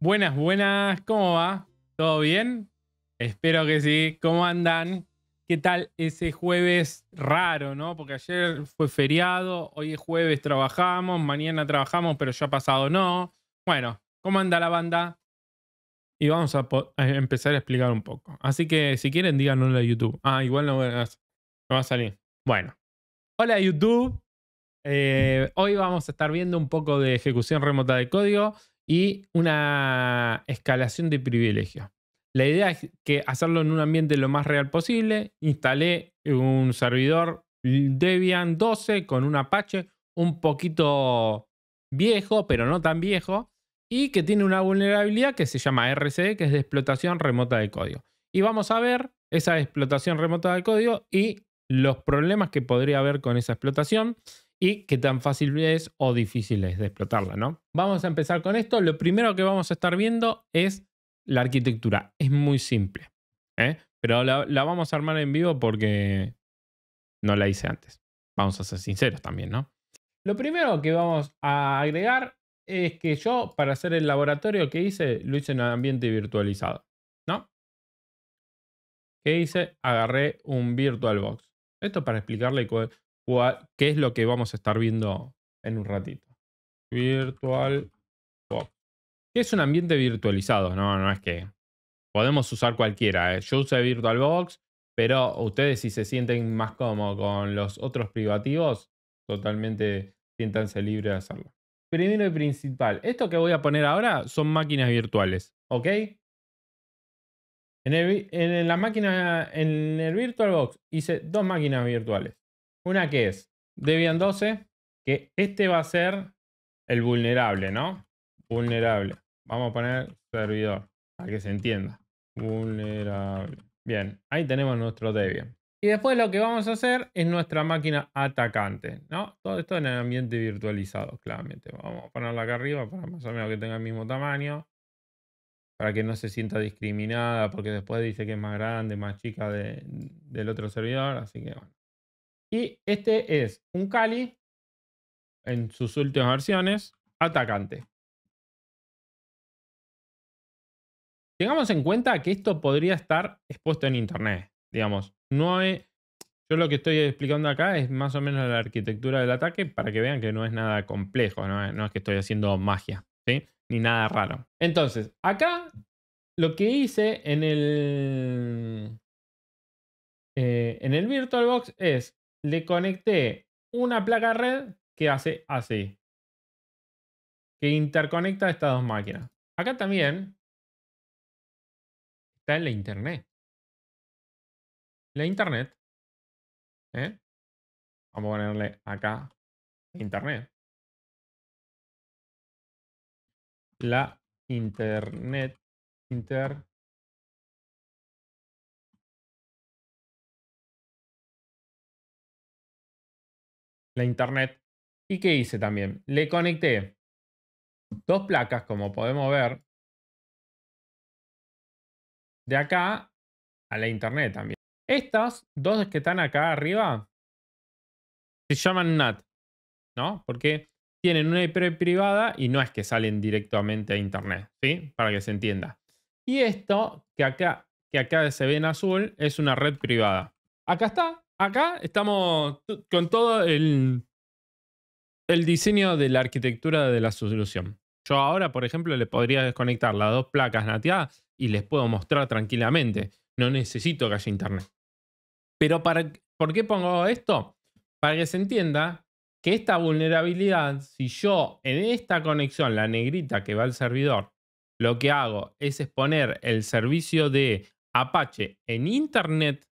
Buenas, buenas, ¿cómo va? ¿Todo bien? Espero que sí. ¿Cómo andan? ¿Qué tal ese jueves raro, no? Porque ayer fue feriado, hoy es jueves trabajamos, mañana trabajamos, pero ya pasado no. Bueno, ¿cómo anda la banda? Y vamos a, empezar a explicar un poco. Así que si quieren, en a YouTube. Ah, igual no, va a salir. Bueno. Hola YouTube. Eh, hoy vamos a estar viendo un poco de ejecución remota de código y una escalación de privilegios. La idea es que hacerlo en un ambiente lo más real posible. Instalé un servidor Debian 12 con un Apache un poquito viejo, pero no tan viejo, y que tiene una vulnerabilidad que se llama RCE, que es de explotación remota de código. Y vamos a ver esa explotación remota de código y los problemas que podría haber con esa explotación y qué tan fácil es o difícil es de explotarla, ¿no? Vamos a empezar con esto. Lo primero que vamos a estar viendo es la arquitectura. Es muy simple, ¿eh? pero la, vamos a armar en vivo porque no la hice antes. Vamos a ser sinceros también, ¿no? Lo primero que vamos a agregar es que yo, para hacer el laboratorio que hice, lo hice en ambiente virtualizado, ¿no? ¿Qué hice? Agarré un VirtualBox. Esto para explicarle qué es lo que vamos a estar viendo en un ratito. Virtual Box. es un ambiente virtualizado, no, no es que podemos usar cualquiera. ¿eh? Yo usé Box. pero ustedes si se sienten más cómodos con los otros privativos, totalmente siéntanse libres de hacerlo. Primero y principal, esto que voy a poner ahora son máquinas virtuales, ¿ok? En, el, en la en el VirtualBox hice dos máquinas virtuales. Una que es Debian 12, que este va a ser el vulnerable, ¿no? Vulnerable. Vamos a poner servidor, para que se entienda. Vulnerable. Bien, ahí tenemos nuestro Debian. Y después lo que vamos a hacer es nuestra máquina atacante, ¿no? Todo esto en el ambiente virtualizado, claramente. Vamos a ponerla acá arriba para más o menos que tenga el mismo tamaño. Para que no se sienta discriminada, porque después dice que es más grande, más chica del otro servidor. Así que bueno. Y este es un Kali en sus últimas versiones, atacante. Tengamos en cuenta que esto podría estar expuesto en internet, digamos. No hay. yo lo que estoy explicando acá es más o menos la arquitectura del ataque para que vean que no es nada complejo, no eh, es, que estoy haciendo magia, ni nada raro. Entonces, acá lo que hice en el, eh, en el VirtualBox es le conecté una placa red que hace así. Que interconecta estas dos máquinas. Acá también está en la internet. La internet. ¿eh? Vamos a ponerle acá internet. La internet. Inter la internet. ¿Y qué hice también? Le conecté dos placas, como podemos ver, de acá a la internet también. Estas dos que están acá arriba se llaman NAT, ¿no? Porque tienen una IP privada y no es que salen directamente a internet, ¿sí? Para que se entienda. Y esto que acá, que acá se ve en azul es una red privada. Acá está, Acá estamos con todo el, diseño de la arquitectura de la solución. Yo ahora, por ejemplo, le podría desconectar las dos placas nateadas y les puedo mostrar tranquilamente. No necesito que haya internet. Pero para, ¿por qué pongo esto? Para que se entienda que esta vulnerabilidad, si yo en esta conexión, la negrita que va al servidor, lo que hago es exponer el servicio de Apache en Internet,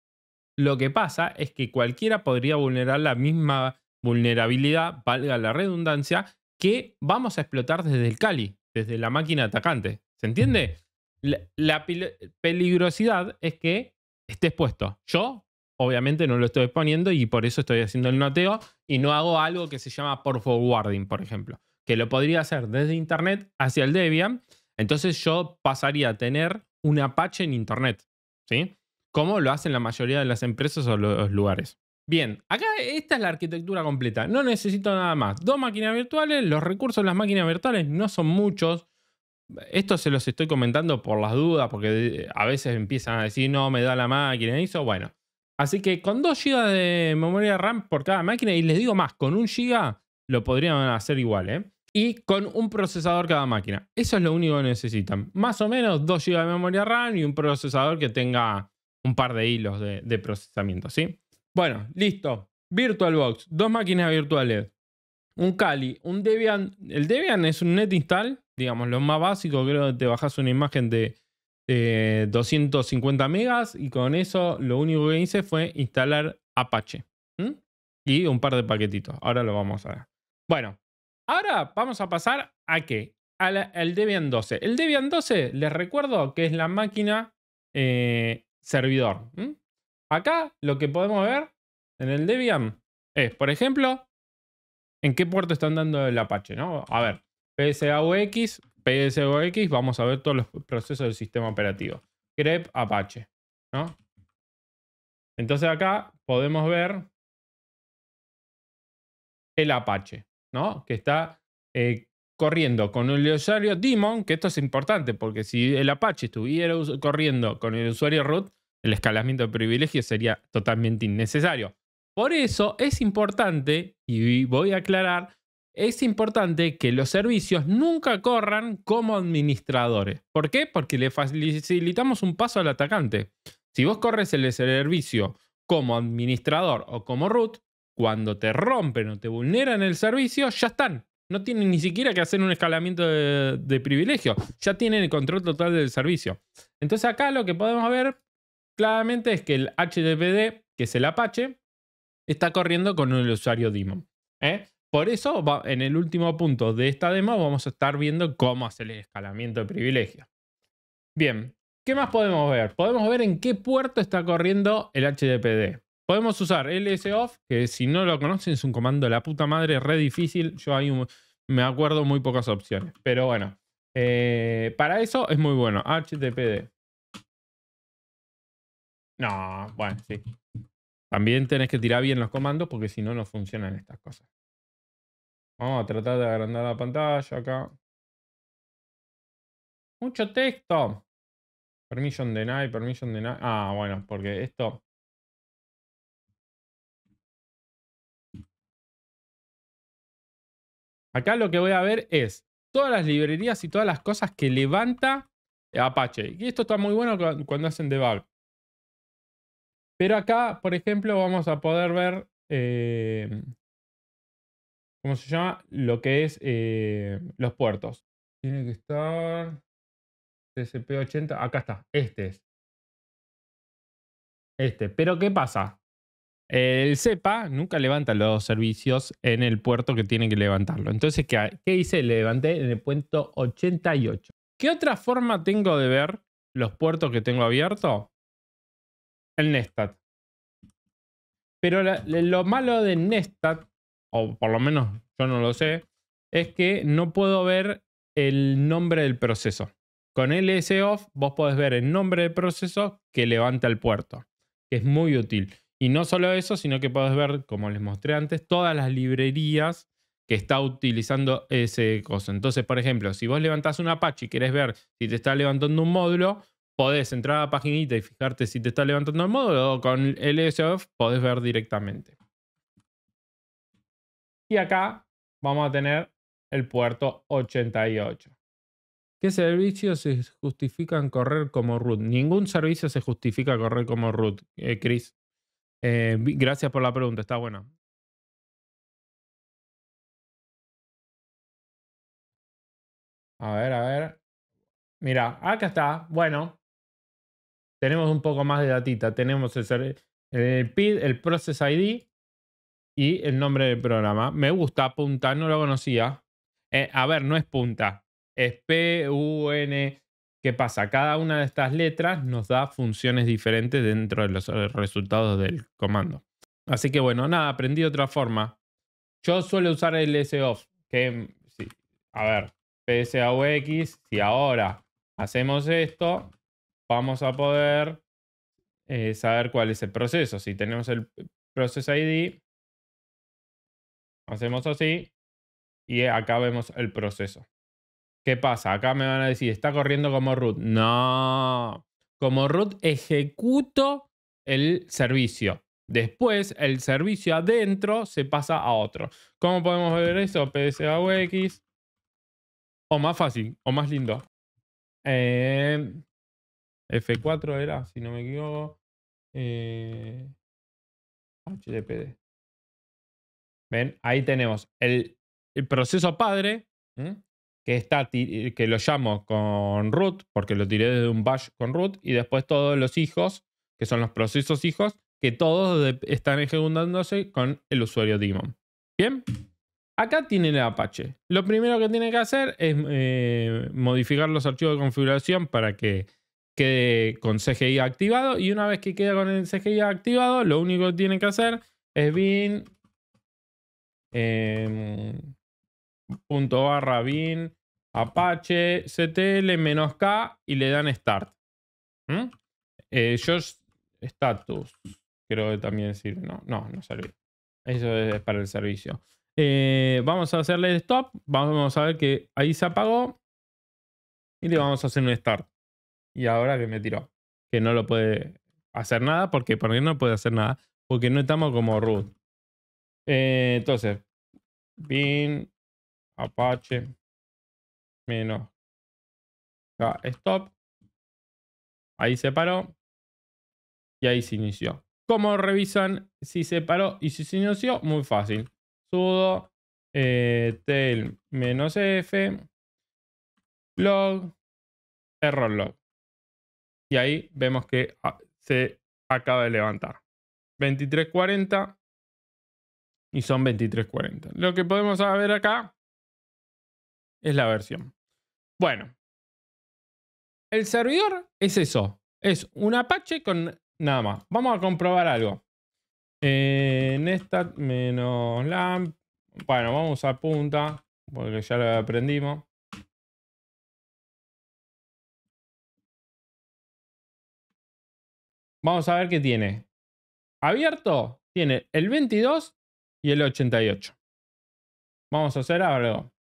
lo que pasa es que cualquiera podría vulnerar la misma vulnerabilidad, valga la redundancia, que vamos a explotar desde el Cali, desde la máquina atacante. ¿Se entiende? La, peligrosidad es que esté expuesto. Yo, obviamente, no lo estoy exponiendo y por eso estoy haciendo el noteo y no hago algo que se llama por forwarding, por ejemplo, que lo podría hacer desde Internet hacia el Debian. Entonces yo pasaría a tener un Apache en Internet. ¿Sí? como lo hacen la mayoría de las empresas o los lugares. Bien, acá esta es la arquitectura completa. No necesito nada más. Dos máquinas virtuales, los recursos de las máquinas virtuales no son muchos. Esto se los estoy comentando por las dudas, porque eh, a veces empiezan a decir, no, me da la máquina, eso, bueno. Así que con 2 GB de memoria RAM por cada máquina, y les digo más, con 1 GB lo podrían hacer igual, ¿eh? Y con un procesador cada máquina. Eso es lo único que necesitan. Más o menos 2 GB de memoria RAM y un procesador que tenga un par de hilos de, procesamiento, ¿sí? Bueno, listo. VirtualBox, dos máquinas virtuales, un Kali, un Debian. El Debian es un net install, digamos, lo más básico, creo que te bajas una imagen de 250 megas y con eso lo único que hice fue instalar Apache y un par de paquetitos. Ahora lo vamos a ver. Bueno, ahora vamos a pasar a qué? Al, Debian 12. El Debian 12, les recuerdo que es la máquina eh, servidor. Acá lo que podemos ver en el Debian es, por ejemplo, en qué puerto están dando el Apache, ¿no? A ver, PSAUX, UX, vamos a ver todos los procesos del sistema operativo. grep Apache, ¿no? Entonces acá podemos ver el Apache, ¿no? Que está eh, corriendo con el usuario daemon, que esto es importante, porque si el Apache estuviera corriendo con el usuario root, el escalamiento de privilegios sería totalmente innecesario. Por eso es importante, y voy a aclarar, es importante que los servicios nunca corran como administradores. ¿Por qué? Porque le facilitamos un paso al atacante. Si vos corres el servicio como administrador o como root, cuando te rompen o te vulneran el servicio, ya están, no tienen ni siquiera que hacer un escalamiento de, privilegio, Ya tienen el control total del servicio. Entonces acá lo que podemos ver claramente es que el HTTPD, que es el Apache, está corriendo con el usuario daemon. ¿eh? Por eso, en el último punto de esta demo, vamos a estar viendo cómo hacer el escalamiento de privilegio. Bien, ¿qué más podemos ver? Podemos ver en qué puerto está corriendo el HTTPD. Podemos usar lsoff, que si no lo conocen es un comando de la puta madre, re difícil. Yo ahí me acuerdo muy pocas opciones, pero bueno. Eh, para eso es muy bueno. HTTPD. No, bueno, sí. También tenés que tirar bien los comandos porque si no, no funcionan estas cosas. Vamos a tratar de agrandar la pantalla acá. Mucho texto. Permission denied, permission deny. Ah, bueno, porque esto Acá lo que voy a ver es todas las librerías y todas las cosas que levanta Apache. Y esto está muy bueno cuando hacen debug. Pero acá, por ejemplo, vamos a poder ver, eh, ¿cómo se llama? Lo que es eh, los puertos. Tiene que estar TCP80. Acá está. Este es. Este. Pero ¿qué pasa? El CEPA nunca levanta los servicios en el puerto que tiene que levantarlo. Entonces, ¿qué, hice? Le levanté en el puerto 88. ¿Qué otra forma tengo de ver los puertos que tengo abierto? El Nestat. Pero lo malo de Nestat, o por lo menos yo no lo sé, es que no puedo ver el nombre del proceso. Con LSOF vos podés ver el nombre del proceso que levanta el puerto, que es muy útil. Y no solo eso, sino que podés ver, como les mostré antes, todas las librerías que está utilizando ese coso. Entonces, por ejemplo, si vos levantás un Apache y querés ver si te está levantando un módulo, podés entrar a la paginita y fijarte si te está levantando el módulo o con LSOF podés ver directamente. Y acá vamos a tener el puerto 88. ¿Qué servicios se justifican correr como root? Ningún servicio se justifica correr como root, eh, Chris. Eh, gracias por la pregunta, está buena. A ver, a ver. Mira, acá está. Bueno, tenemos un poco más de datita. Tenemos el, PID, el Process ID y el nombre del programa. Me gusta, punta, no lo conocía. Eh, a ver, no es punta. Es P-U-N. ¿Qué pasa? Cada una de estas letras nos da funciones diferentes dentro de los eh, resultados del comando. Así que bueno, nada, aprendí otra forma. Yo suelo usar el SOF. que, mm, a ver, x si ahora hacemos esto, vamos a poder eh, saber cuál es el proceso. Si tenemos el process ID, hacemos así y acá vemos el proceso. ¿Qué pasa? Acá me van a decir, está corriendo como root. No, como root ejecuto el servicio. Después el servicio adentro se pasa a otro. ¿Cómo podemos ver eso? AUX. O más fácil, o más lindo. Eh, F4 era, si no me equivoco. Eh, Ven, ahí tenemos el, el proceso padre que, está, eh, que lo llamo con root, porque lo tiré desde un bash con root, y después todos los hijos, que son los procesos hijos, que todos están ejecutándose con el usuario daemon. Bien, acá tiene el Apache. Lo primero que tiene que hacer es eh, modificar los archivos de configuración para que quede con CGI activado. Y una vez que queda con el CGI activado, lo único que tiene que hacer es bin em, punto barra bin apache ctl-k y le dan start. ¿Mm? Eh, status, creo que también sirve. No, no, no sirve. Eso es para el servicio. Eh, vamos a hacerle stop. Vamos a ver que ahí se apagó. Y le vamos a hacer un start. Y ahora que me tiró. Que no lo puede hacer nada. Porque por qué no puede hacer nada. Porque no estamos como root. Eh, entonces, bin apache menos stop. Ahí se paró y ahí se inició. ¿Cómo revisan si se paró y si se inició? Muy fácil. Sudo eh, menos f log error log. Y ahí vemos que ah, se acaba de levantar. 2340 y son 2340. Lo que podemos ver acá es la versión. Bueno, el servidor es eso. Es un Apache con nada más. Vamos a comprobar algo. En esta menos lamp. Bueno, vamos a punta. Porque ya lo aprendimos. Vamos a ver qué tiene. Abierto tiene el 22 y el 88. Vamos a hacer algo.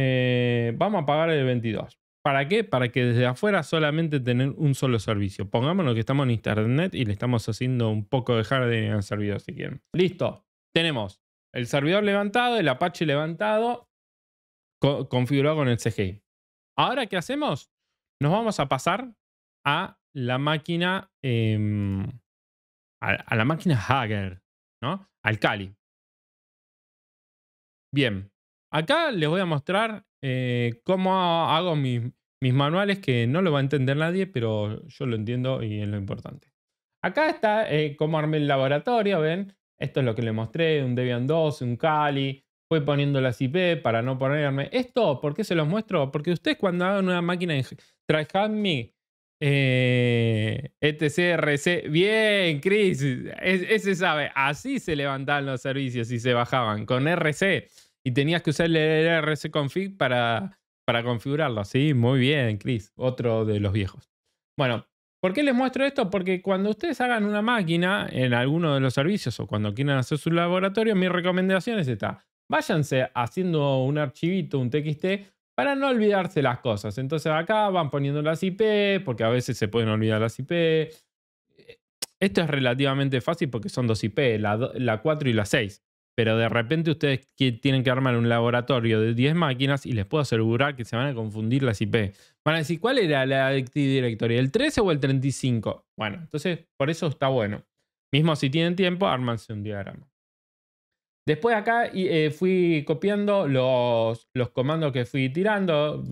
Eh, vamos a pagar el 22. ¿Para qué? Para que desde afuera solamente tener un solo servicio. Pongámonos que estamos en internet y le estamos haciendo un poco de hardening al servidor si quieren. Listo. Tenemos el servidor levantado, el Apache levantado, configurado con el CGI. Ahora, ¿qué hacemos? Nos vamos a pasar a la máquina, em, a, la máquina Hager, ¿no? Al Kali. Bien. Acá les voy a mostrar eh, cómo hago mis, manuales, que no lo va a entender nadie, pero yo lo entiendo y es lo importante. Acá está eh, cómo armé el laboratorio, ¿ven? Esto es lo que le mostré, un Debian 2, un Cali, fue poniendo las IP para no ponerme. Esto, ¿por qué se los muestro? Porque ustedes cuando hagan una máquina de TryHandMe, eh, ETC, ETCRC, bien, Chris, e, ese sabe, así se levantaban los servicios y se bajaban, con RC y tenías que usar el rc config para, para configurarlo. Sí, muy bien, Chris, otro de los viejos. Bueno, ¿por qué les muestro esto? Porque cuando ustedes hagan una máquina en alguno de los servicios o cuando quieran hacer su laboratorio, mi recomendación es esta. Váyanse haciendo un archivito, un TXT, para no olvidarse las cosas. Entonces acá van poniendo las IP, porque a veces se pueden olvidar las IP. Eh, esto es relativamente fácil porque son dos IP, la, la 4 y la 6 pero de repente ustedes tienen que armar un laboratorio de 10 máquinas y les puedo asegurar que se van a confundir las IP. Van a decir, ¿cuál era la Active Directory? ¿El 13 o el 35? Bueno, entonces por eso está bueno. Mismo si tienen tiempo, ármanse un diagrama. Después acá eh, fui copiando los, comandos que fui tirando.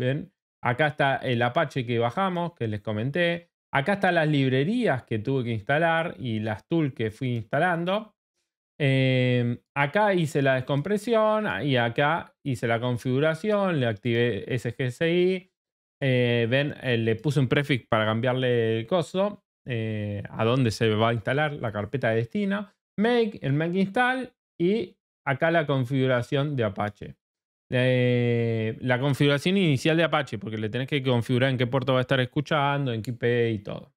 Acá está el Apache que bajamos, que les comenté. Acá están las librerías que tuve que instalar y las tools que fui instalando. Em, acá hice la descompresión y acá hice la configuración, le activé SGSI. Eh, eh, le puse un prefix para cambiarle el costo, eh, a dónde se va a instalar la carpeta de destino. Make, el make install y acá la configuración de Apache. la configuración inicial de Apache, porque le tenés que configurar en qué puerto va a estar escuchando, en qué IP y todo.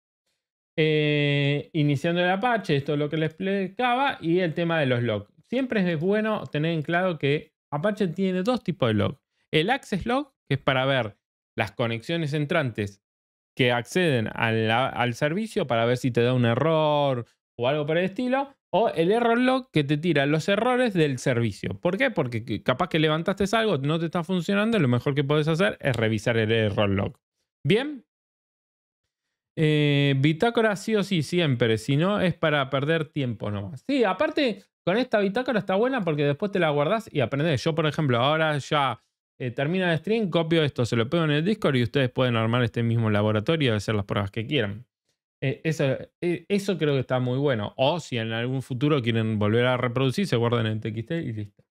Eh, iniciando el Apache, esto es lo que les explicaba, y el tema de los logs. Siempre es bueno tener en claro que Apache tiene dos tipos de logs. El access log, que es para ver las conexiones entrantes que acceden al, servicio para ver si te da un error o algo por el estilo. O el error log que te tira los errores del servicio. ¿Por qué? Porque capaz que levantaste algo, no te está funcionando, lo mejor que puedes hacer es revisar el error log. Bien, eh, bitácora sí o sí, siempre. Si no, es para perder tiempo nomás. Sí, aparte, con esta bitácora está buena porque después te la guardas y aprendes. Yo, por ejemplo, ahora ya eh, termina el stream, copio esto, se lo pego en el Discord y ustedes pueden armar este mismo laboratorio y hacer las pruebas que quieran. Eh, eso, eso creo que está muy bueno. O si en algún futuro quieren volver a reproducir, se guardan en TXT y listo.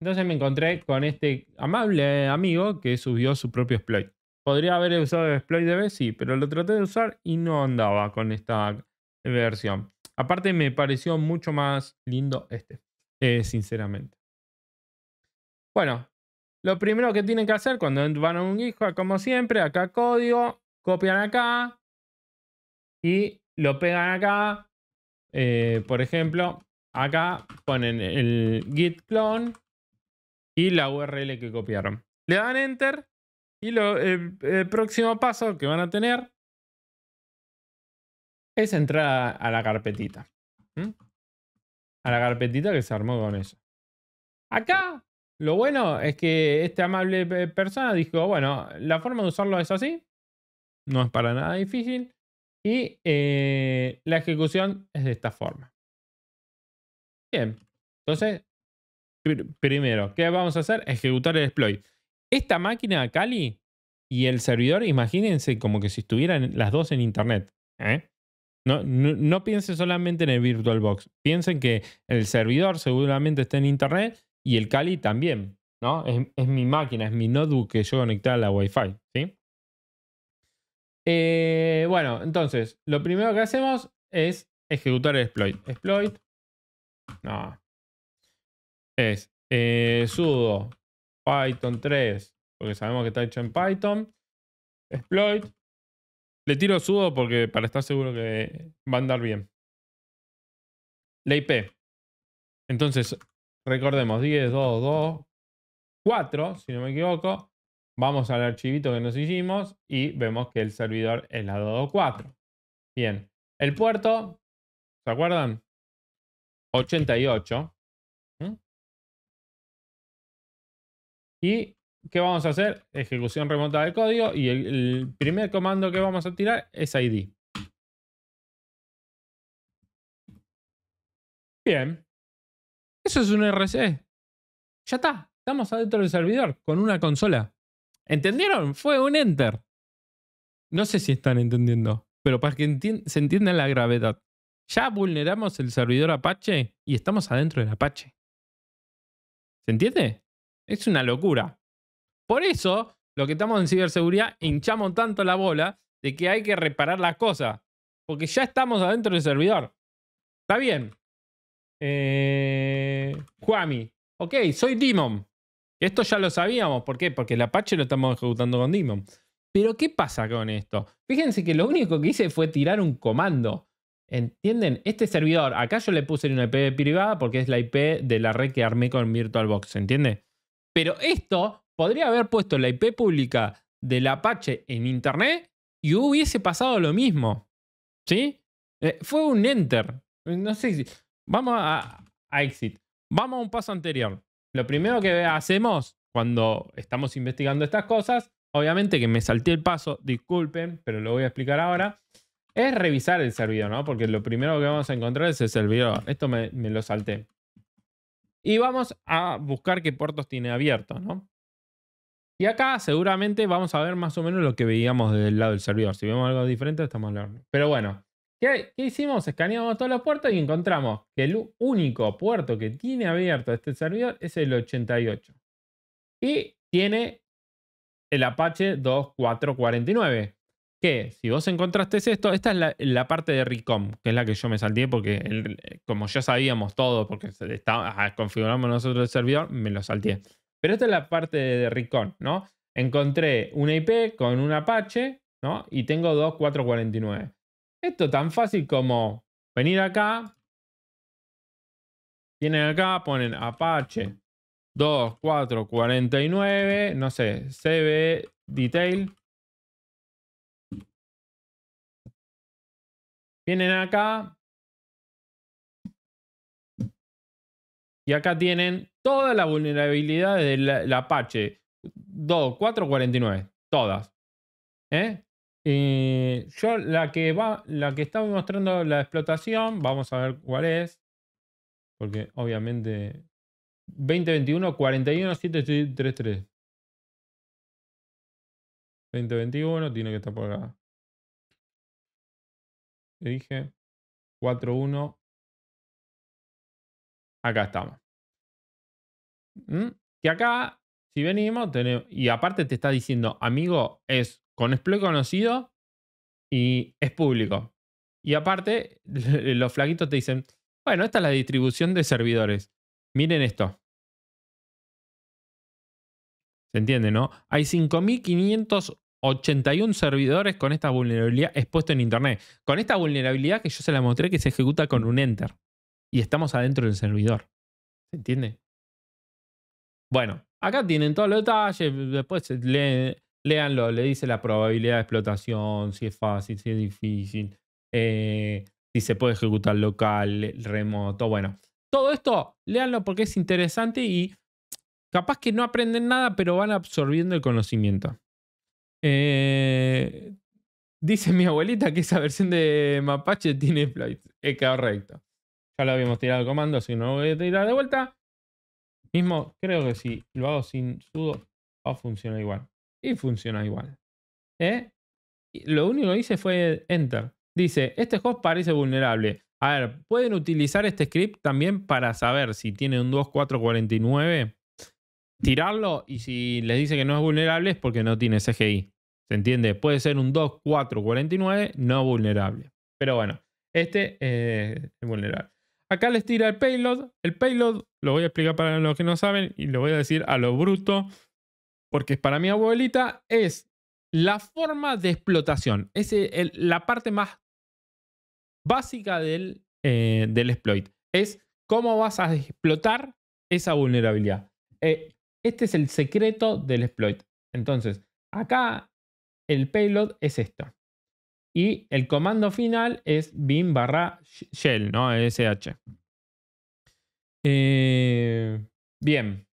Entonces me encontré con este amable amigo que subió su propio exploit. Podría haber usado Exploit de sí, pero lo traté de usar y no andaba con esta versión. Aparte me pareció mucho más lindo este, eh, sinceramente. Bueno, lo primero que tienen que hacer cuando van a un GitHub, como siempre, acá código, copian acá y lo pegan acá. Eh, por ejemplo, acá ponen el git clone y la URL que copiaron. Le dan enter y el próximo paso que van a tener es entrar a, la carpetita. A la carpetita que se armó con eso. Acá, lo bueno es que esta amable eh, persona dijo, bueno, la forma de usarlo es así. No es para nada difícil. Y eh, la ejecución es de esta forma. Bien. Entonces, primero, ¿qué vamos a hacer? Ejecutar el exploit. Esta máquina, Kali, y el servidor, imagínense como que si estuvieran las dos en internet. ¿eh? No, no, piensen solamente en el VirtualBox. Piensen que el servidor seguramente está en internet y el Kali también. ¿no? Es, mi máquina, es mi notebook que yo conecté a la Wi-Fi. ¿sí? Eh, bueno, entonces, lo primero que hacemos es ejecutar el exploit. Exploit. No. Es eh, sudo Python 3, porque sabemos que está hecho en Python. Exploit. Le tiro sudo porque para estar seguro que va a andar bien. La IP. Entonces, recordemos, 10, 2, 2, 4, si no me equivoco. Vamos al archivito que nos hicimos y vemos que el servidor es la 224. Bien. El puerto, ¿se acuerdan? 88. Y ¿qué vamos a hacer? Ejecución remota del código y el, primer comando que vamos a tirar es ID. Bien. Eso es un RC. Ya está. Estamos adentro del servidor con una consola. ¿Entendieron? Fue un enter. No sé si están entendiendo, pero para que se entienda la gravedad. Ya vulneramos el servidor Apache y estamos adentro del Apache. ¿Se entiende? Es una locura. Por eso, lo que estamos en ciberseguridad, hinchamos tanto la bola de que hay que reparar las cosas. Porque ya estamos adentro del servidor. Está bien. Eh, Juami. Ok, soy Demon. Esto ya lo sabíamos. ¿Por qué? Porque el Apache lo estamos ejecutando con Demon. Pero ¿qué pasa con esto? Fíjense que lo único que hice fue tirar un comando. ¿Entienden? Este servidor, acá yo le puse una IP privada porque es la IP de la red que armé con VirtualBox. ¿Entiende? Pero esto podría haber puesto la IP pública del Apache en Internet y hubiese pasado lo mismo. ¿Sí? Eh, fue un enter. No sé si... Vamos a, exit. Vamos a un paso anterior. Lo primero que hacemos cuando estamos investigando estas cosas, obviamente que me salté el paso, disculpen, pero lo voy a explicar ahora, es revisar el servidor, ¿no? Porque lo primero que vamos a encontrar es el servidor. Esto me, me lo salté. Y vamos a buscar qué puertos tiene abierto, ¿no? Y acá seguramente vamos a ver más o menos lo que veíamos del lado del servidor. Si vemos algo diferente, estamos hablando. Pero bueno, ¿qué, ¿qué, hicimos? Escaneamos todos los puertos y encontramos que el único puerto que tiene abierto este servidor es el 88. Y tiene el Apache 2449 que si vos encontraste esto, esta es la, parte de RICOM, que es la que yo me salté porque eh, como ya sabíamos todo, porque está, ah, configuramos nosotros el servidor, me lo salté. Pero esta es la parte de RICOM, ¿no? Encontré una IP con un Apache, ¿no? Y tengo 2449. Esto tan fácil como venir acá, vienen acá, ponen Apache 2449, no sé, CB Detail, Vienen acá. Y acá tienen todas las vulnerabilidades del Apache 2, Todas. 49. ¿Eh? Todas. yo la que va, la que estaba mostrando la explotación, vamos a ver cuál es. Porque obviamente 2021 41733. 2021 tiene que estar por acá. Le dije 4-1. Acá estamos. Mm, acá, si venimos, tenemos, y aparte te está diciendo, amigo, es con Exploit conocido y es público. Y aparte, los flaquitos te dicen, bueno, esta es la distribución de servidores. Miren esto. ¿Se entiende, no? Hay 5.500 81 servidores con esta vulnerabilidad expuesto en Internet. Con esta vulnerabilidad que yo se la mostré que se ejecuta con un enter. Y estamos adentro del servidor. ¿Se entiende? Bueno, acá tienen todos los detalles. Después leanlo. Le dice la probabilidad de explotación, si es fácil, si es difícil, eh, si se puede ejecutar local, remoto. Bueno, todo esto, leanlo porque es interesante y capaz que no aprenden nada, pero van absorbiendo el conocimiento. Eh, dice mi abuelita que esa versión de Mapache tiene He Es correcto. Ya lo habíamos tirado el comando, así no lo voy a tirar de vuelta. Mismo, creo que si lo hago sin sudo, va a funcionar igual. Y funciona igual. ¿Eh? Lo único que hice fue enter. Dice, este host parece vulnerable. A ver, pueden utilizar este script también para saber si tiene un 2449 tirarlo y si les dice que no es vulnerable es porque no tiene CGI. ¿Se entiende? Puede ser un 2, 4, 49, no vulnerable. Pero bueno, este eh, es vulnerable. Acá les tira el payload. El payload lo voy a explicar para los que no saben y lo voy a decir a lo bruto, porque para mi abuelita es la forma de explotación. Es eh, la parte más básica eh, del, exploit. Es cómo vas a explotar esa vulnerabilidad. Este es el secreto del exploit. Entonces, acá el payload es esto. Y el comando final es bin barra shell, ¿no? E SH. Eh, bien.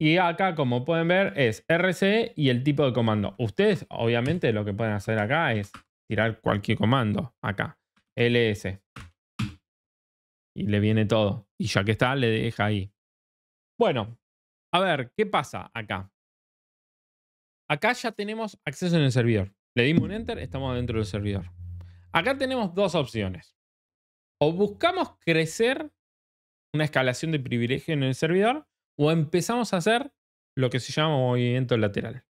Y acá, como pueden ver, es RCE y el tipo de comando. Ustedes, obviamente, lo que pueden hacer acá es tirar cualquier comando. Acá. LS. Y le viene todo. Y ya que está, le deja ahí. Bueno, a ver, ¿qué pasa acá? Acá ya tenemos acceso en el servidor. Le dimos un enter, estamos dentro del servidor. Acá tenemos dos opciones. O buscamos crecer una escalación de privilegio en el servidor o empezamos a hacer lo que se llama movimiento lateral.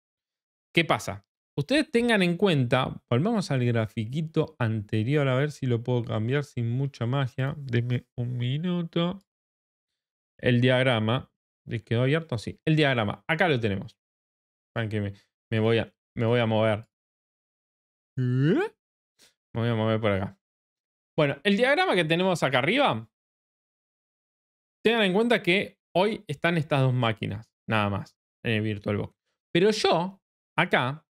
¿Qué pasa? Ustedes tengan en cuenta, volvamos al grafiquito anterior a ver si lo puedo cambiar sin mucha magia. Denme un minuto. El diagrama. ¿Quedó abierto? Sí. El diagrama. Acá lo tenemos. que me, voy a, me voy a mover. Me voy a mover por acá. Bueno, el diagrama que tenemos acá arriba. Tengan en cuenta que hoy están estas dos máquinas, nada más, en el VirtualBox. Pero yo, acá,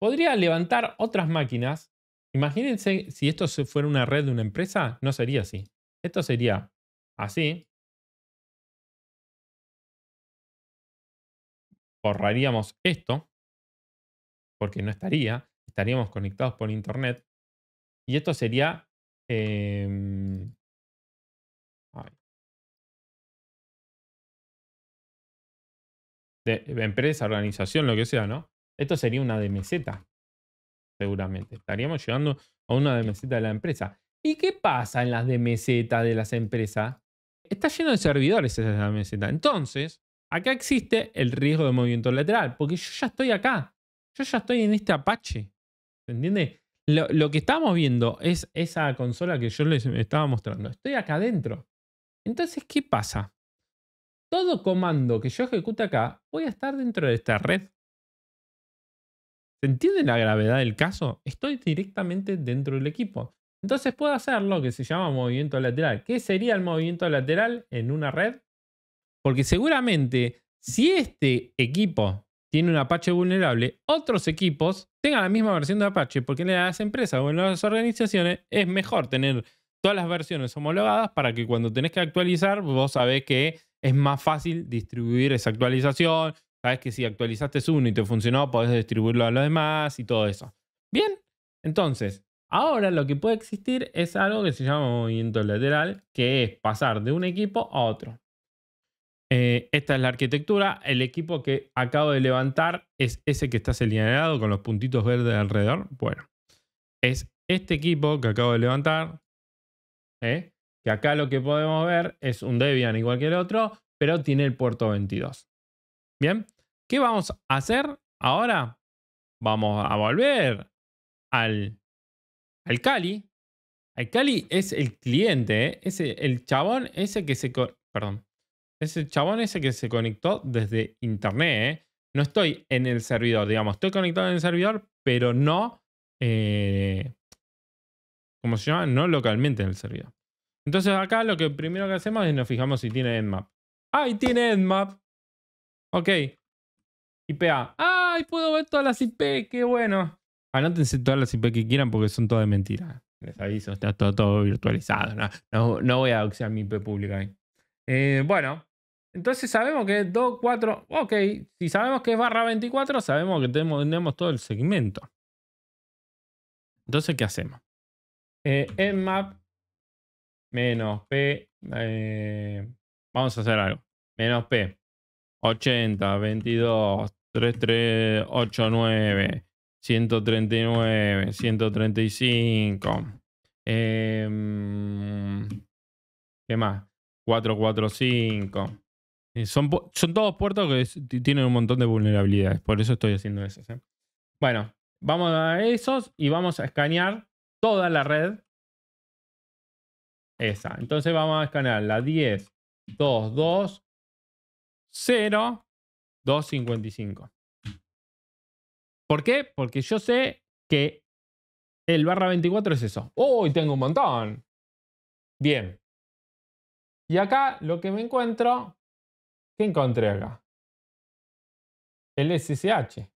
podría levantar otras máquinas. Imagínense si esto fuera una red de una empresa, no sería así. Esto sería así, Borraríamos esto, porque no estaría, estaríamos conectados por internet, y esto sería... Em, de empresa, organización, lo que sea, ¿no? Esto sería una de seguramente. Estaríamos llegando a una de de la empresa. ¿Y qué pasa en las de de las empresas? Está lleno de servidores esa meseta. Entonces, acá existe el riesgo de movimiento lateral, porque yo ya estoy acá, yo ya estoy en este Apache, ¿se entiende? Lo, que estamos viendo es esa consola que yo les estaba mostrando. Estoy acá adentro. Entonces, ¿qué pasa? Todo comando que yo ejecute acá, voy a estar dentro de esta red. ¿Se entiende la gravedad del caso? Estoy directamente dentro del equipo. Entonces puedo hacer lo que se llama movimiento lateral. ¿Qué sería el movimiento lateral en una red? Porque seguramente si este equipo tiene un Apache vulnerable, otros equipos tengan la misma versión de Apache, porque en las empresas o en las organizaciones es mejor tener todas las versiones homologadas para que cuando tenés que actualizar, vos sabés que es más fácil distribuir esa actualización, sabés que si actualizaste uno y te funcionó, podés distribuirlo a los demás y todo eso. Bien, entonces, ahora lo que puede existir es algo que se llama movimiento lateral, que es pasar de un equipo a otro. Eh, esta es la arquitectura. El equipo que acabo de levantar es ese que está señalado con los puntitos verdes alrededor. Bueno, es este equipo que acabo de levantar. ¿eh? Que acá lo que podemos ver es un Debian igual que el otro, pero tiene el puerto 22. Bien, ¿qué vamos a hacer ahora? Vamos a volver al, al Cali. El Cali es el cliente, ¿eh? el chabón ese que se... Perdón, ese chabón ese que se conectó desde internet. ¿eh? No estoy en el servidor, digamos. Estoy conectado en el servidor, pero no. Eh, ¿Cómo se llama? No localmente en el servidor. Entonces, acá lo que primero que hacemos es nos fijamos si tiene endmap. ¡Ay, tiene endmap! Ok. IPA. ¡Ay, puedo ver todas las IP! ¡Qué bueno! Anótense todas las IP que quieran porque son todas mentiras. Les aviso, está todo, virtualizado. No, voy a doxear mi IP pública ahí. Eh, bueno, entonces sabemos que es 2, 4, ok, si sabemos que es barra 24, sabemos que tenemos, todo el segmento. Entonces, ¿qué hacemos? Eh, nmap menos p, eh, vamos a hacer algo, menos p, 80, 22, 33, 9, 139, 135, ¿qué más? 4, 4, 5. Eh, son, son todos puertos que tienen un montón de vulnerabilidades, por eso estoy haciendo eso. ¿eh? Bueno, vamos a esos y vamos a escanear toda la red. Esa. Entonces vamos a escanear la 10, 2, 2, 0, 255. ¿Por qué? Porque yo sé que el barra 24 es eso. ¡Uy, tengo un montón! Bien. Y acá lo que me encuentro ¿Qué encontré acá? El SSH.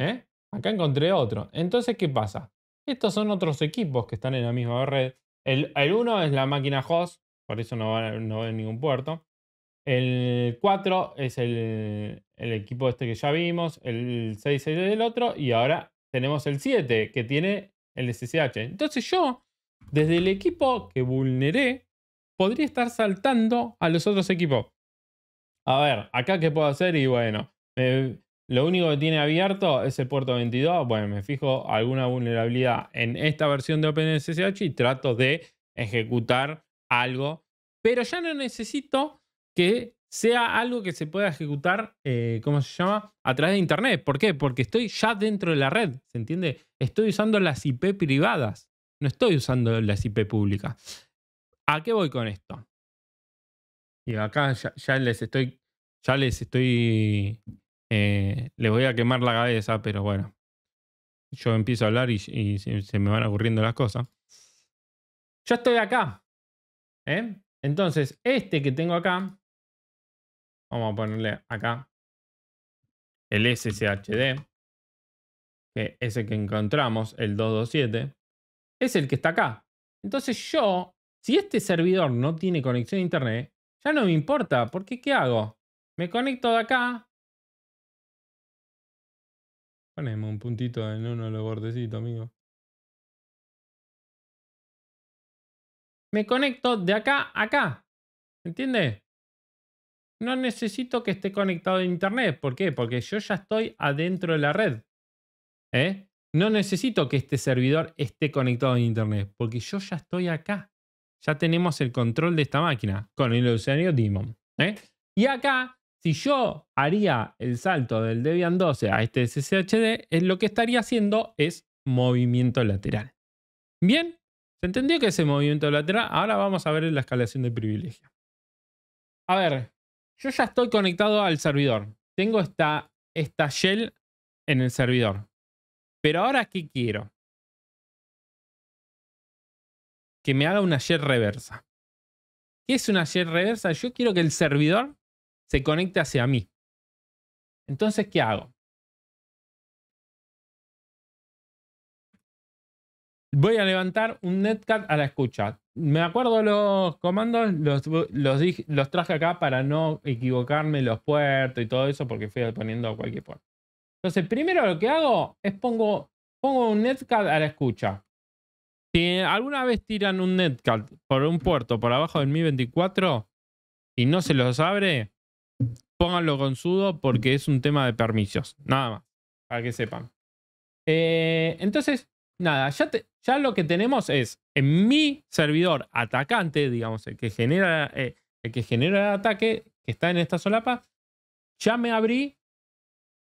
¿Eh? Acá encontré otro. Entonces, ¿qué pasa? Estos son otros equipos que están en la misma red. El, 1 es la máquina host, por eso no va, no en ningún puerto. El 4 es el, el, equipo este que ya vimos. El 6 es el otro. Y ahora tenemos el 7 que tiene el SSH. Entonces yo, desde el equipo que vulneré, podría estar saltando a los otros equipos. A ver, acá qué puedo hacer y bueno, lo único que tiene abierto es el puerto 22. Bueno, me fijo alguna vulnerabilidad en esta versión de OpenSSH y trato de ejecutar algo. Pero ya no necesito que sea algo que se pueda ejecutar, eh, ¿cómo se llama? A través de Internet. ¿Por qué? Porque estoy ya dentro de la red, ¿se entiende? Estoy usando las IP privadas, no estoy usando las IP públicas. ¿A qué voy con esto? Y acá ya, les estoy. Ya les estoy. Eh, les voy a quemar la cabeza, pero bueno. Yo empiezo a hablar y, se, me van ocurriendo las cosas. Yo estoy acá. ¿eh? Entonces, este que tengo acá. Vamos a ponerle acá. El SSHD. Que es el que encontramos, el 227. Es el que está acá. Entonces yo si este servidor no tiene conexión a internet, ya no me importa, porque ¿qué hago? Me conecto de acá. Ponemos un puntito en uno de los bordecitos, amigo. Me conecto de acá a acá. ¿Entiendes? No necesito que esté conectado a internet. ¿Por qué? Porque yo ya estoy adentro de la red. ¿Eh? No necesito que este servidor esté conectado a internet, porque yo ya estoy acá ya tenemos el control de esta máquina con el usuario Demon. ¿eh? Y acá, si yo haría el salto del Debian 12 a este SSHD, lo que estaría haciendo es movimiento lateral. Bien, se entendió que ese movimiento lateral. Ahora vamos a ver la escalación de privilegio. A ver, yo ya estoy conectado al servidor. Tengo esta, esta shell en el servidor. Pero ahora, ¿qué quiero? que me haga una shell reversa. ¿Qué es una shell reversa? Yo quiero que el servidor se conecte hacia mí. Entonces, ¿qué hago? Voy a levantar un netcat a la escucha. Me acuerdo los comandos, los, los, traje acá para no equivocarme los puertos y todo eso, porque fui poniendo cualquier puerto. Entonces, primero lo que hago es pongo, pongo un netcat a la escucha. Si alguna vez tiran un netcat por un puerto por abajo del Mi 24 y no se los abre, pónganlo con sudo porque es un tema de permisos. Nada más, para que sepan. Eh, entonces, nada, ya, lo que tenemos es en mi servidor atacante, digamos, que genera, eh, el, que genera el ataque, que está en esta solapa, ya me abrí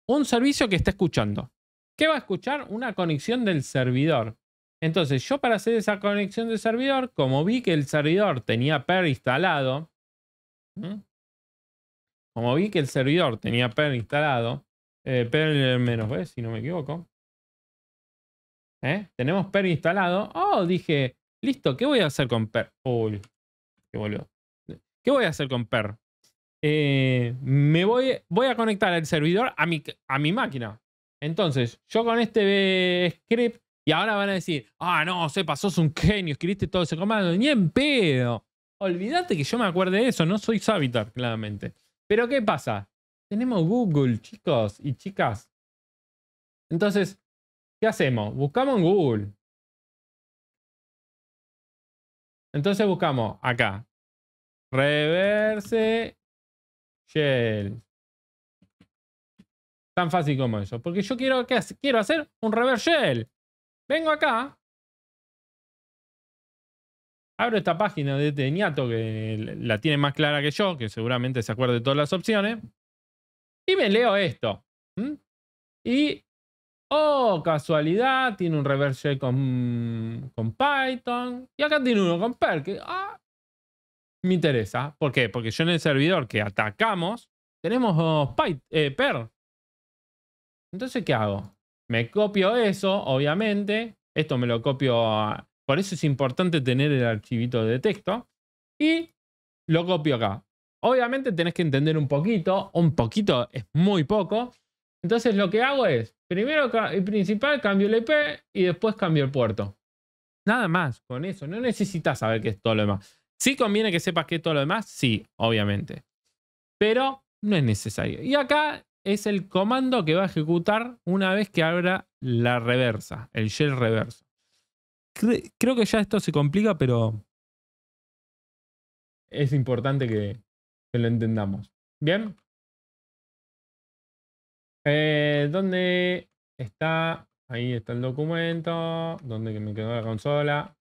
un servicio que está escuchando. ¿Qué va a escuchar? Una conexión del servidor. Entonces, yo para hacer esa conexión de servidor, como vi que el servidor tenía per instalado, como vi que el servidor tenía per instalado, eh, per menos B, si no me equivoco, ¿Eh? tenemos per instalado. Oh, dije, listo, ¿qué voy a hacer con per? Uy, qué boludo. ¿Qué voy a hacer con per? Eh, me voy, voy a conectar el servidor a mi, a mi máquina. Entonces, yo con este script y ahora van a decir, ah, no, sepa, sos un genio, escribiste todo ese comando. Ni en pedo. Olvídate que yo me acuerde de eso, no soy Savitar, claramente. Pero ¿qué pasa? Tenemos Google, chicos y chicas. Entonces, ¿qué hacemos? Buscamos en Google. Entonces buscamos acá. Reverse shell. Tan fácil como eso. Porque yo quiero, quiero hacer un reverse shell. Vengo acá. Abro esta página de Teñato este que la tiene más clara que yo, que seguramente se acuerde de todas las opciones. Y me leo esto. Y, oh, casualidad, tiene un reverse con, con Python. Y acá tiene uno con Perl, que ah, me interesa. ¿Por qué? Porque yo en el servidor que atacamos tenemos eh, Perl. Entonces, ¿qué hago? Me copio eso, obviamente. Esto me lo copio. Por eso es importante tener el archivito de texto. Y lo copio acá. Obviamente tenés que entender un poquito. Un poquito es muy poco. Entonces lo que hago es, primero el principal cambio el IP y después cambio el puerto. Nada más con eso. No necesitas saber qué es todo lo demás. Si conviene que sepas qué es todo lo demás. Sí, obviamente. Pero no es necesario. Y acá es el comando que va a ejecutar una vez que abra la reversa, el shell reverso. Creo que ya esto se complica, pero es importante que, lo entendamos. Bien. Eh, ¿Dónde está? Ahí está el documento. ¿Dónde me quedó la consola?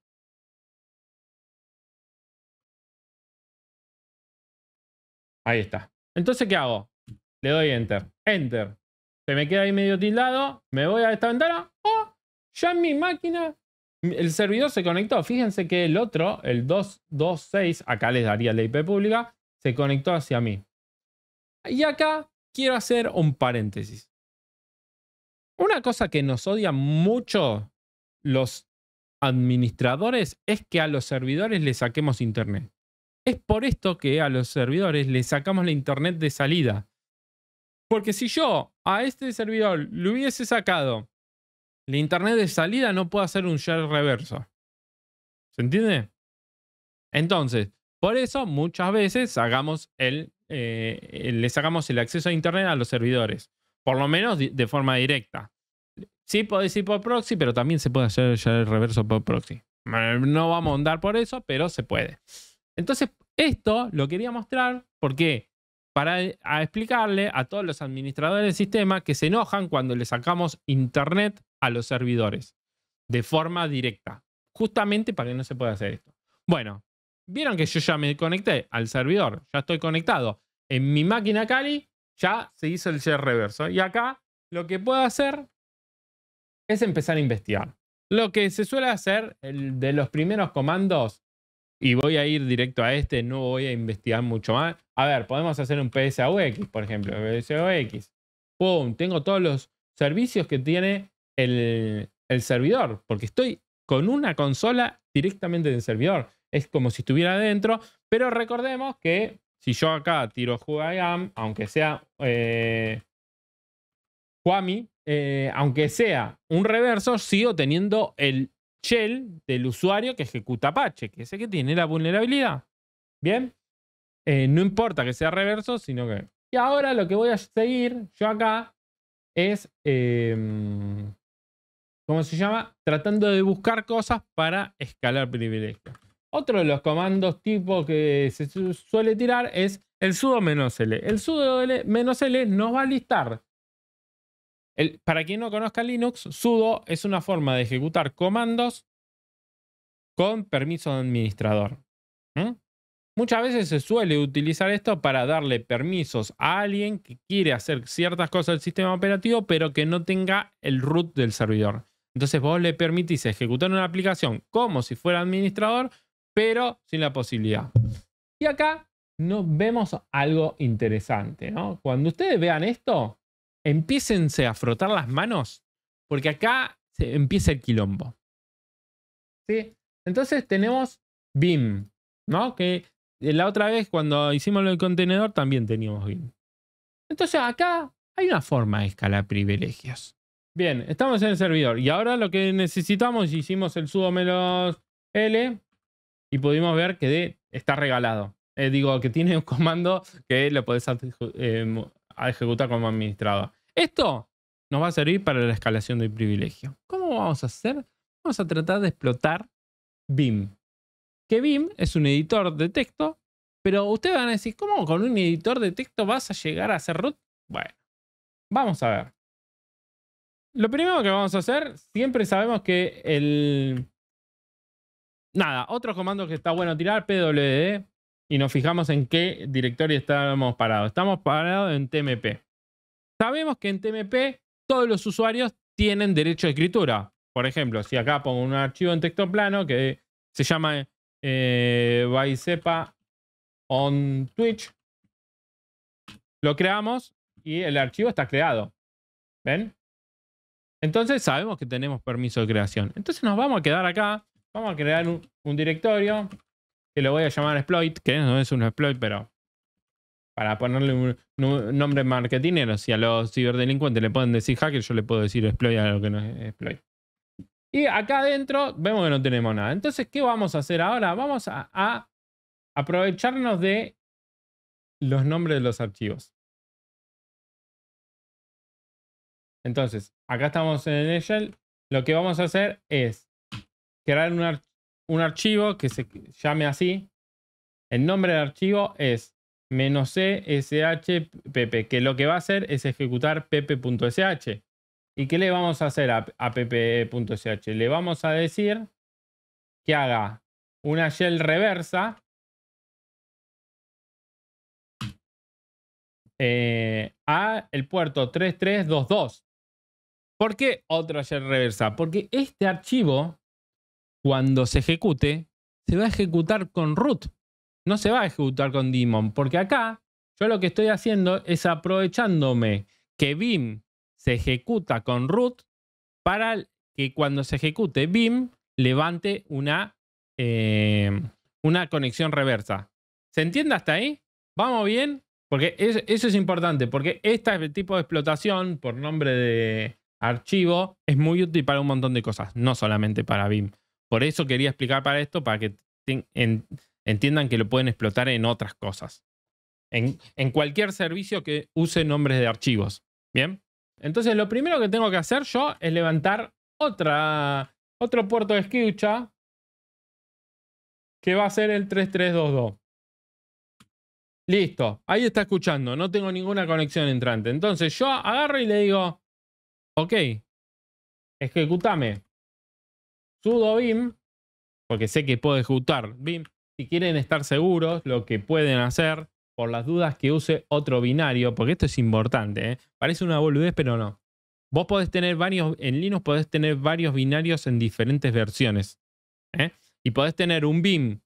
Ahí está. Entonces, ¿qué hago? Le doy enter. Enter. Se me queda ahí medio tildado. Me voy a esta ventana. ¡Oh! Ya mi máquina. El servidor se conectó. Fíjense que el otro, el 226, acá les daría la IP pública, se conectó hacia mí. Y acá quiero hacer un paréntesis. Una cosa que nos odian mucho los administradores es que a los servidores le saquemos internet. Es por esto que a los servidores le sacamos la internet de salida. Porque si yo a este servidor le hubiese sacado el internet de salida, no puedo hacer un share reverso. ¿Se entiende? Entonces, por eso muchas veces hagamos el, eh, le sacamos el acceso a internet a los servidores. Por lo menos de forma directa. Sí podéis ir por proxy, pero también se puede hacer el reverso por proxy. Mm, no vamos a andar por eso, pero se puede. Entonces, esto lo quería mostrar porque para eh, explicarle a todos los administradores del sistema que se enojan cuando le sacamos internet a los servidores de forma directa, justamente para que no se pueda hacer esto. Bueno, vieron que yo ya me conecté al servidor, ya estoy conectado. En mi máquina Kali ya se hizo el share reverso y acá lo que puedo hacer es empezar a investigar. Lo que se suele hacer de los primeros comandos y voy a ir directo a este, no voy a investigar mucho más. A ver, podemos hacer un UX, por ejemplo, UX. ¡Pum! Tengo todos los servicios que tiene el, servidor, porque estoy con una consola directamente del servidor. Es como si estuviera adentro, pero recordemos que si yo acá tiro GAM, aunque sea eh, eh, aunque sea un reverso, sigo teniendo el shell del usuario que ejecuta Apache, que es el que tiene la vulnerabilidad. Bien, eh, no importa que sea reverso, sino que. Y ahora lo que voy a seguir yo acá es. Em, ¿Cómo se llama? Tratando de buscar cosas para escalar privilegios. Otro de los comandos tipo que se suele tirar es el sudo-l. El sudo-l nos va a listar para quien no conozca Linux, sudo es una forma de ejecutar comandos con permiso de administrador. Muchas veces se suele utilizar esto para darle permisos a alguien que quiere hacer ciertas cosas del sistema operativo, pero que no tenga el root del servidor. Entonces vos le permitís ejecutar una aplicación como si fuera administrador, pero sin la posibilidad. Y acá vemos algo interesante. Cuando ustedes vean esto, Empiécense a frotar las manos, porque acá se empieza el quilombo. ¿Sí? Entonces tenemos BIM, ¿no? Que eh, la otra vez cuando hicimos el contenedor también teníamos BIM. Entonces acá hay una forma de escalar privilegios. Bien, estamos en el servidor y ahora lo que necesitamos, hicimos el sudo menos L y pudimos ver que D está regalado. Eh, digo, que tiene un comando que lo podés hacer eh, a ejecutar como administrador. Esto nos va a servir para la escalación del privilegio. ¿Cómo vamos a hacer? Vamos a tratar de explotar BIM. Que BIM es un editor de texto, pero ustedes van a decir, ¿cómo con un editor de texto vas a llegar a hacer root? Bueno, vamos a ver. Lo primero que vamos a hacer, siempre sabemos que el... Nada, otro comando que está bueno tirar, pwd, y nos fijamos en qué directorio estábamos parados. Estamos parados en TMP. Sabemos que en TMP todos los usuarios tienen derecho de escritura. Por ejemplo, si acá pongo un archivo en texto plano que se llama eh, on Twitch, lo creamos y el archivo está creado. ¿Ven? Entonces sabemos que tenemos permiso de creación. Entonces nos vamos a quedar acá, vamos a crear un directorio que lo voy a llamar exploit, que no es un exploit, pero para ponerle un nombre marketing, si a los ciberdelincuentes le pueden decir hacker, yo le puedo decir exploit a lo que no es exploit. Y acá adentro vemos que no tenemos nada. Entonces, ¿qué vamos a hacer ahora? Vamos a, aprovecharnos de los nombres de los archivos. Entonces, acá estamos en el Shell. Lo que vamos a hacer es crear un, archivo un archivo que se llame así. El nombre del archivo es -shpp, que lo que va a hacer es ejecutar pp.sh. ¿Y qué le vamos a hacer a, a pp.sh? Le vamos a decir que haga una shell reversa eh, a el puerto 3322. ¿Por qué otra shell reversa? Porque este archivo cuando se ejecute, se va a ejecutar con root. No se va a ejecutar con daemon, porque acá yo lo que estoy haciendo es aprovechándome que BIM se ejecuta con root para que cuando se ejecute BIM levante una, eh, una conexión reversa. ¿Se entiende hasta ahí? ¿Vamos bien? Porque eso es importante, porque este tipo de explotación por nombre de archivo es muy útil para un montón de cosas, no solamente para BIM. Por eso quería explicar para esto, para que entiendan que lo pueden explotar en otras cosas. En, cualquier servicio que use nombres de archivos. ¿Bien? Entonces lo primero que tengo que hacer yo es levantar otra, otro puerto de escucha que va a ser el 3322. Listo, ahí está escuchando, no tengo ninguna conexión entrante. Entonces yo agarro y le digo, ok, ejecutame sudo BIM, porque sé que puedo ejecutar BIM. Si quieren estar seguros, lo que pueden hacer, por las dudas que use otro binario, porque esto es importante, ¿eh? parece una boludez, pero no. Vos podés tener varios, en Linux podés tener varios binarios en diferentes versiones. ¿eh? Y podés tener un BIM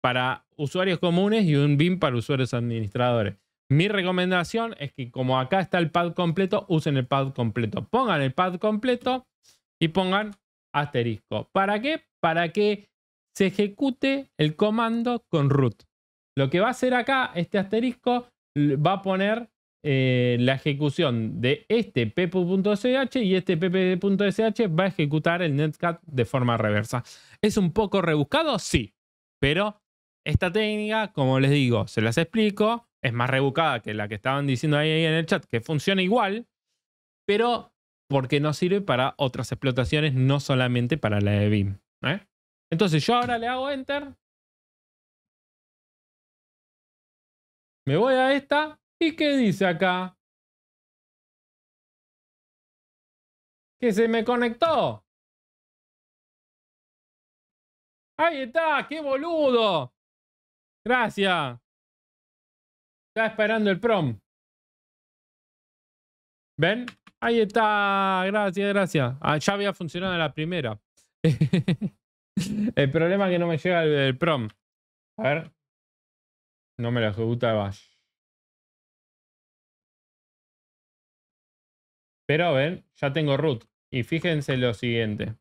para usuarios comunes y un BIM para usuarios administradores. Mi recomendación es que como acá está el pad completo, usen el pad completo. Pongan el pad completo y pongan asterisco. ¿Para qué? Para que se ejecute el comando con root. Lo que va a hacer acá este asterisco va a poner eh, la ejecución de este pp.sh y este pp.sh va a ejecutar el netcat de forma reversa. ¿Es un poco rebuscado? Sí, pero esta técnica, como les digo, se las explico, es más rebuscada que la que estaban diciendo ahí en el chat, que funciona igual, pero porque no sirve para otras explotaciones, no solamente para la de BIM. ¿eh? Entonces yo ahora le hago Enter. Me voy a esta. ¿Y qué dice acá? Que se me conectó. Ahí está, qué boludo. Gracias. Está esperando el prom. ¿Ven? Ahí está, gracias, gracias. Ah, ya había funcionado la primera. el problema es que no me llega el, prom. A ver. No me lo ejecutaba. Pero ven, ya tengo root. Y fíjense lo siguiente.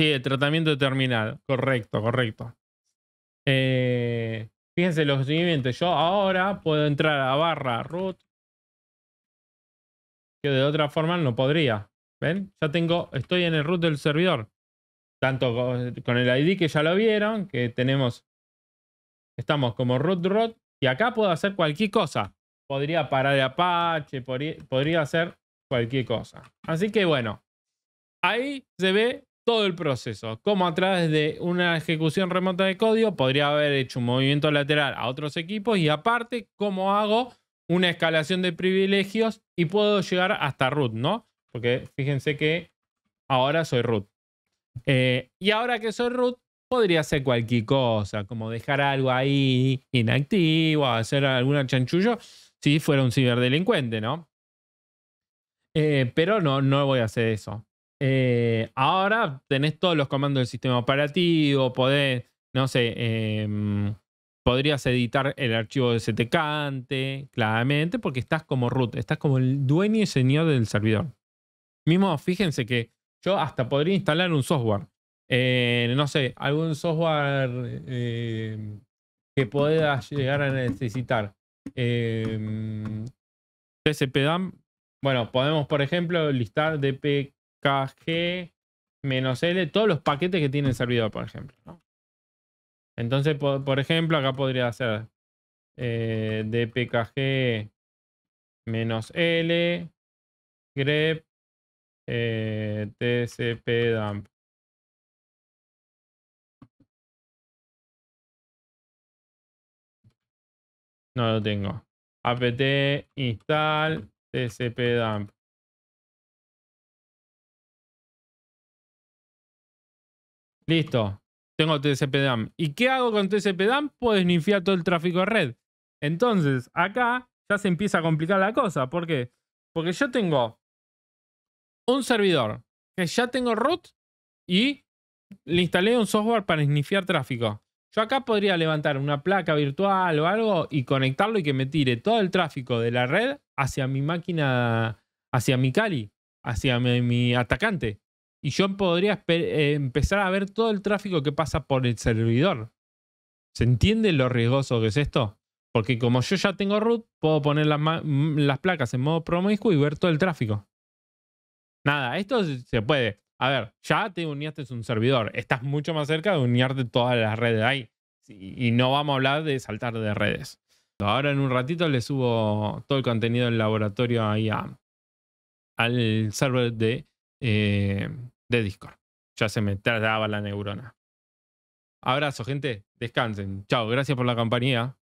Sí, el tratamiento terminal. Correcto, correcto. Eh, fíjense lo siguiente. Yo ahora puedo entrar a barra root que de otra forma no podría. ¿Ven? Ya tengo, estoy en el root del servidor. Tanto con el ID que ya lo vieron, que tenemos, estamos como root root, y acá puedo hacer cualquier cosa. Podría parar de Apache, podría, podría hacer cualquier cosa. Así que bueno, ahí se ve todo el proceso. Como a través de una ejecución remota de código podría haber hecho un movimiento lateral a otros equipos y aparte, cómo hago una escalación de privilegios y puedo llegar hasta root, ¿no? Porque fíjense que ahora soy root. Eh, y ahora que soy root, podría hacer cualquier cosa, como dejar algo ahí inactivo, hacer alguna chanchullo, si fuera un ciberdelincuente, ¿no? Eh, pero no, no voy a hacer eso. Eh, ahora tenés todos los comandos del sistema operativo, podés, no sé, em, podrías editar el archivo de ctcante, claramente, porque estás como root, estás como el dueño y señor del servidor. Mismo, fíjense que yo hasta podría instalar un software. Eh, no sé, algún software eh, que pueda llegar a necesitar. Eh, TCPDAM. Bueno, podemos, por ejemplo, listar dpkg-l todos los paquetes que tiene el servidor, por ejemplo. Entonces, por, ejemplo, acá podría ser eh, dpkg menos L, grep, eh, tcp dump. No lo tengo. apt install tcp dump. Listo tengo TCP DAM. ¿Y qué hago con TCP DAM? Puedo desnifiar todo el tráfico de red. Entonces, acá ya se empieza a complicar la cosa. ¿Por qué? Porque yo tengo un servidor que ya tengo root y le instalé un software para sniffear tráfico. Yo acá podría levantar una placa virtual o algo y conectarlo y que me tire todo el tráfico de la red hacia mi máquina, hacia mi Kali, hacia mi, mi atacante y yo podría eh, empezar a ver todo el tráfico que pasa por el servidor. ¿Se entiende lo riesgoso que es esto? Porque como yo ya tengo root, puedo poner las, mm, placas en modo promiscuo y ver todo el tráfico. Nada, esto se puede. A ver, ya te uniste a un servidor. Estás mucho más cerca de unirte todas las redes ahí. Y no vamos a hablar de saltar de redes. Ahora en un ratito le subo todo el contenido del laboratorio ahí al server de eh, de Discord. Ya se me tardaba la neurona. Abrazo, gente. Descansen. Chao. Gracias por la compañía.